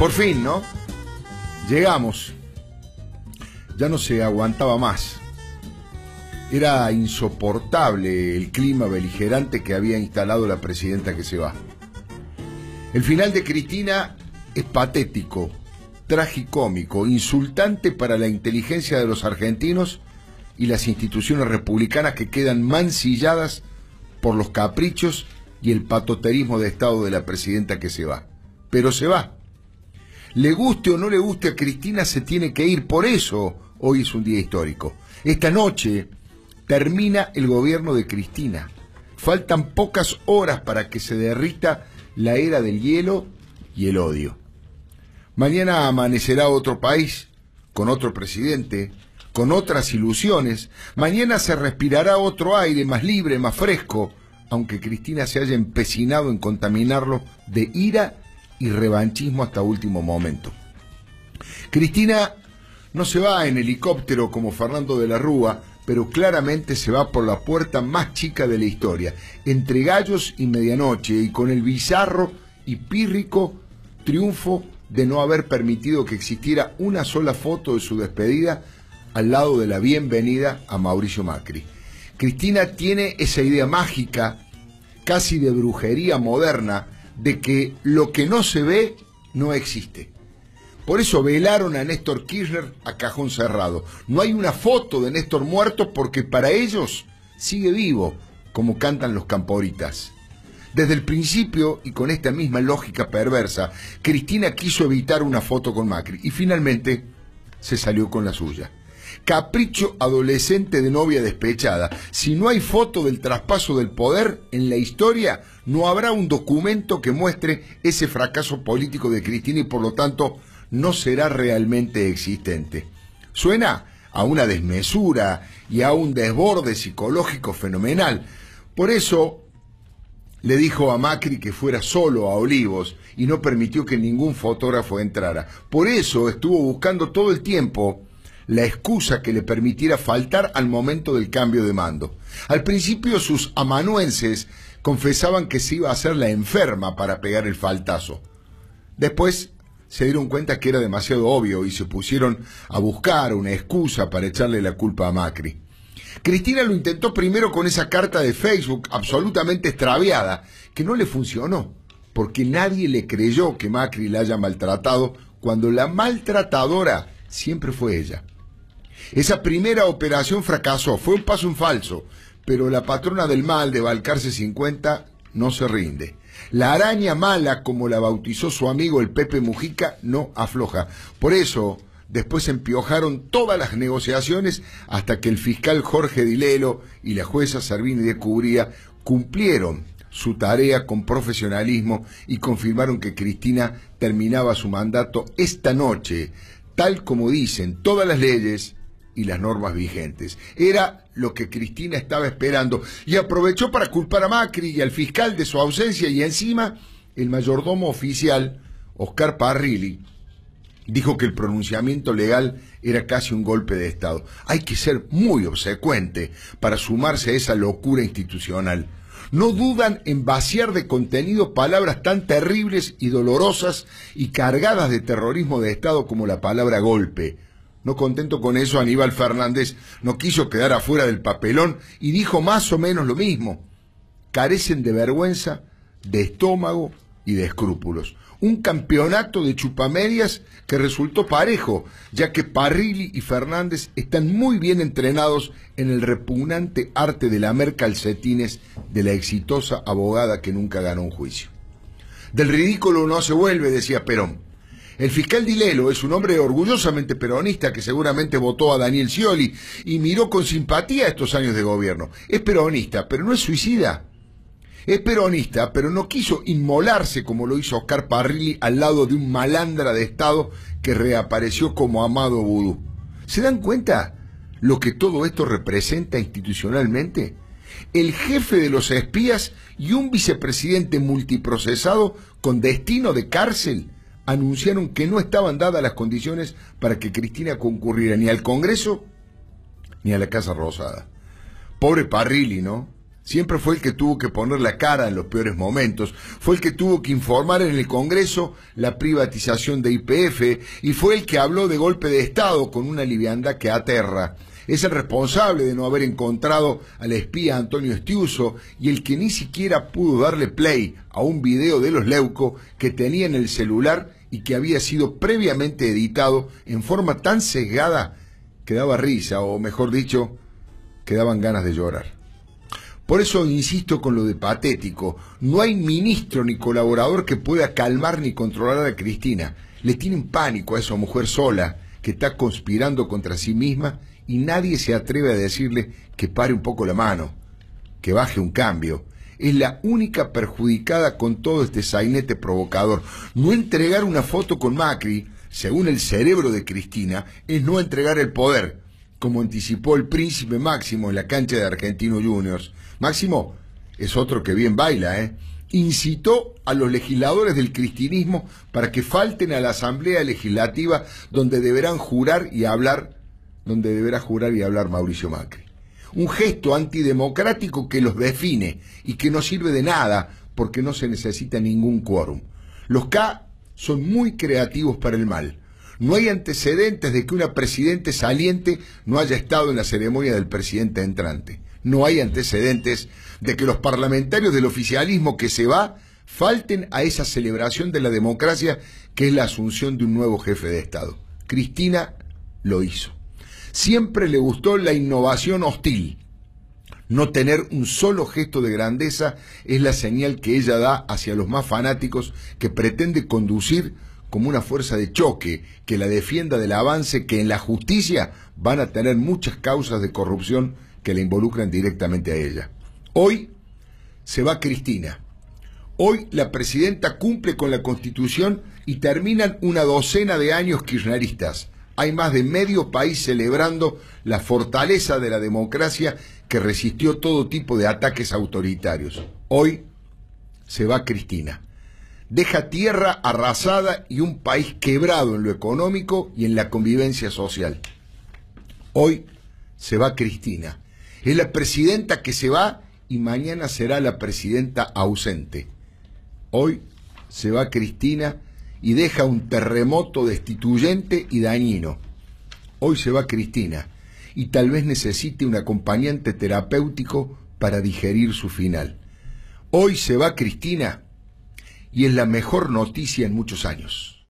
Por fin, ¿no? Llegamos. Ya no se aguantaba más. Era insoportable el clima beligerante que había instalado la presidenta que se va. El final de Cristina es patético, tragicómico, insultante para la inteligencia de los argentinos y las instituciones republicanas que quedan mancilladas por los caprichos y el patoterismo de Estado de la presidenta que se va. Pero se va. Le guste o no le guste a Cristina, se tiene que ir. Por eso hoy es un día histórico. Esta noche termina el gobierno de Cristina. Faltan pocas horas para que se derrita la era del hielo y el odio. Mañana amanecerá otro país, con otro presidente, con otras ilusiones. Mañana se respirará otro aire más libre, más fresco, aunque Cristina se haya empecinado en contaminarlo de ira y revanchismo hasta último momento. Cristina no se va en helicóptero como Fernando de la Rúa, pero claramente se va por la puerta más chica de la historia, entre gallos y medianoche, y con el bizarro y pírrico triunfo de no haber permitido que existiera una sola foto de su despedida al lado de la bienvenida a Mauricio Macri. Cristina tiene esa idea mágica, casi de brujería moderna, de que lo que no se ve no existe. Por eso velaron a Néstor Kirchner a cajón cerrado. No hay una foto de Néstor muerto porque para ellos sigue vivo, como cantan los camporitas. Desde el principio, y con esta misma lógica perversa, Cristina quiso evitar una foto con Macri y finalmente se salió con la suya. Capricho adolescente de novia despechada. Si no hay foto del traspaso del poder en la historia, no habrá un documento que muestre ese fracaso político de Cristina y por lo tanto no será realmente existente. Suena a una desmesura y a un desborde psicológico fenomenal. Por eso le dijo a Macri que fuera solo a Olivos y no permitió que ningún fotógrafo entrara. Por eso estuvo buscando todo el tiempo la excusa que le permitiera faltar al momento del cambio de mando. Al principio sus amanuenses confesaban que se iba a hacer la enferma para pegar el faltazo. Después se dieron cuenta que era demasiado obvio y se pusieron a buscar una excusa para echarle la culpa a Macri. Cristina lo intentó primero con esa carta de Facebook absolutamente extraviada, que no le funcionó, porque nadie le creyó que Macri la haya maltratado cuando la maltratadora siempre fue ella. Esa primera operación fracasó, fue un paso en falso, pero la patrona del mal de Balcarce 50 no se rinde. La araña mala, como la bautizó su amigo el Pepe Mujica, no afloja. Por eso, después empiojaron todas las negociaciones hasta que el fiscal Jorge Dilelo y la jueza Servini de Cubría cumplieron su tarea con profesionalismo y confirmaron que Cristina terminaba su mandato esta noche, tal como dicen todas las leyes y las normas vigentes. Era lo que Cristina estaba esperando y aprovechó para culpar a Macri y al fiscal de su ausencia y encima el mayordomo oficial, Oscar Parrilli, dijo que el pronunciamiento legal era casi un golpe de Estado. Hay que ser muy obsecuente para sumarse a esa locura institucional. No dudan en vaciar de contenido palabras tan terribles y dolorosas y cargadas de terrorismo de Estado como la palabra golpe no contento con eso, Aníbal Fernández no quiso quedar afuera del papelón y dijo más o menos lo mismo. Carecen de vergüenza, de estómago y de escrúpulos. Un campeonato de chupamedias que resultó parejo, ya que Parrilli y Fernández están muy bien entrenados en el repugnante arte de lamer calcetines de la exitosa abogada que nunca ganó un juicio. Del ridículo no se vuelve, decía Perón el fiscal Dilelo es un hombre orgullosamente peronista que seguramente votó a Daniel Scioli y miró con simpatía estos años de gobierno. Es peronista, pero no es suicida. Es peronista, pero no quiso inmolarse como lo hizo Oscar Parrilli al lado de un malandra de Estado que reapareció como amado vudú. ¿Se dan cuenta lo que todo esto representa institucionalmente? El jefe de los espías y un vicepresidente multiprocesado con destino de cárcel anunciaron que no estaban dadas las condiciones para que Cristina concurriera ni al Congreso ni a la Casa Rosada. Pobre Parrilli, ¿no? Siempre fue el que tuvo que poner la cara en los peores momentos, fue el que tuvo que informar en el Congreso la privatización de IPF y fue el que habló de golpe de Estado con una livianda que aterra. Es el responsable de no haber encontrado al espía Antonio Estiuso y el que ni siquiera pudo darle play a un video de los Leuco que tenía en el celular y que había sido previamente editado en forma tan sesgada que daba risa, o mejor dicho, que daban ganas de llorar. Por eso insisto con lo de patético. No hay ministro ni colaborador que pueda calmar ni controlar a Cristina. Le tienen pánico a esa mujer sola que está conspirando contra sí misma y nadie se atreve a decirle que pare un poco la mano, que baje un cambio, es la única perjudicada con todo este sainete provocador. No entregar una foto con Macri, según el cerebro de Cristina, es no entregar el poder, como anticipó el príncipe Máximo en la cancha de Argentino Juniors. Máximo es otro que bien baila, ¿eh? incitó a los legisladores del cristinismo para que falten a la asamblea legislativa donde deberán jurar y hablar, donde deberá jurar y hablar Mauricio Macri un gesto antidemocrático que los define y que no sirve de nada porque no se necesita ningún quórum. Los K son muy creativos para el mal. No hay antecedentes de que una presidente saliente no haya estado en la ceremonia del presidente entrante. No hay antecedentes de que los parlamentarios del oficialismo que se va falten a esa celebración de la democracia que es la asunción de un nuevo jefe de Estado. Cristina lo hizo. Siempre le gustó la innovación hostil. No tener un solo gesto de grandeza es la señal que ella da hacia los más fanáticos que pretende conducir como una fuerza de choque que la defienda del avance que en la justicia van a tener muchas causas de corrupción que la involucran directamente a ella. Hoy se va Cristina. Hoy la presidenta cumple con la constitución y terminan una docena de años kirchneristas hay más de medio país celebrando la fortaleza de la democracia que resistió todo tipo de ataques autoritarios. Hoy se va Cristina. Deja tierra arrasada y un país quebrado en lo económico y en la convivencia social. Hoy se va Cristina. Es la presidenta que se va y mañana será la presidenta ausente. Hoy se va Cristina y deja un terremoto destituyente y dañino. Hoy se va Cristina y tal vez necesite un acompañante terapéutico para digerir su final. Hoy se va Cristina y es la mejor noticia en muchos años.